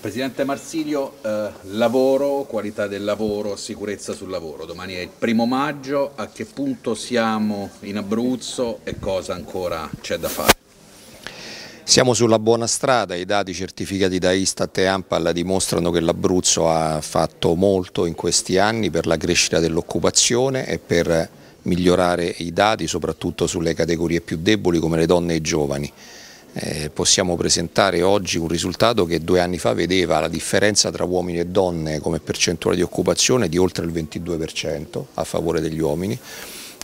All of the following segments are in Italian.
Presidente Marsilio, eh, lavoro, qualità del lavoro, sicurezza sul lavoro. Domani è il primo maggio, a che punto siamo in Abruzzo e cosa ancora c'è da fare? Siamo sulla buona strada, i dati certificati da Istat e Ampal dimostrano che l'Abruzzo ha fatto molto in questi anni per la crescita dell'occupazione e per migliorare i dati soprattutto sulle categorie più deboli come le donne e i giovani eh, possiamo presentare oggi un risultato che due anni fa vedeva la differenza tra uomini e donne come percentuale di occupazione di oltre il 22% a favore degli uomini,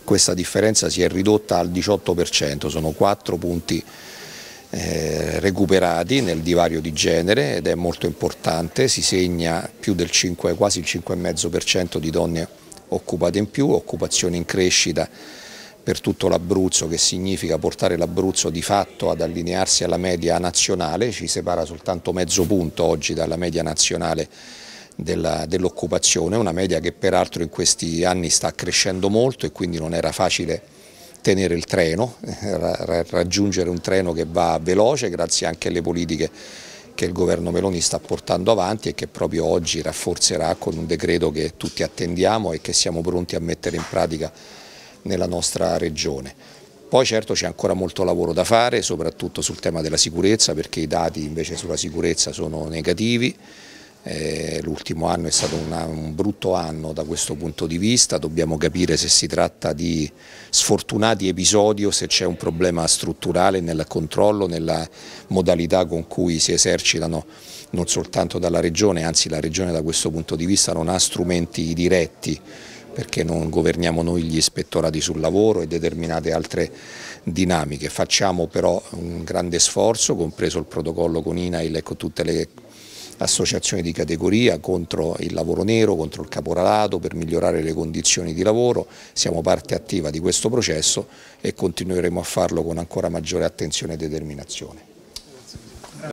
questa differenza si è ridotta al 18%, sono 4 punti eh, recuperati nel divario di genere ed è molto importante, si segna più del 5, quasi il 5,5% di donne occupate in più, occupazione in crescita per tutto l'Abruzzo, che significa portare l'Abruzzo di fatto ad allinearsi alla media nazionale, ci separa soltanto mezzo punto oggi dalla media nazionale dell'occupazione, dell una media che peraltro in questi anni sta crescendo molto e quindi non era facile tenere il treno, raggiungere un treno che va veloce grazie anche alle politiche che il governo Meloni sta portando avanti e che proprio oggi rafforzerà con un decreto che tutti attendiamo e che siamo pronti a mettere in pratica nella nostra regione. Poi certo c'è ancora molto lavoro da fare, soprattutto sul tema della sicurezza, perché i dati invece sulla sicurezza sono negativi. Eh, l'ultimo anno è stato un brutto anno da questo punto di vista, dobbiamo capire se si tratta di sfortunati episodi o se c'è un problema strutturale nel controllo, nella modalità con cui si esercitano non soltanto dalla Regione, anzi la Regione da questo punto di vista non ha strumenti diretti perché non governiamo noi gli ispettorati sul lavoro e determinate altre dinamiche. Facciamo però un grande sforzo, compreso il protocollo con INAIL e con tutte le associazioni di categoria contro il lavoro nero, contro il caporalato, per migliorare le condizioni di lavoro. Siamo parte attiva di questo processo e continueremo a farlo con ancora maggiore attenzione e determinazione.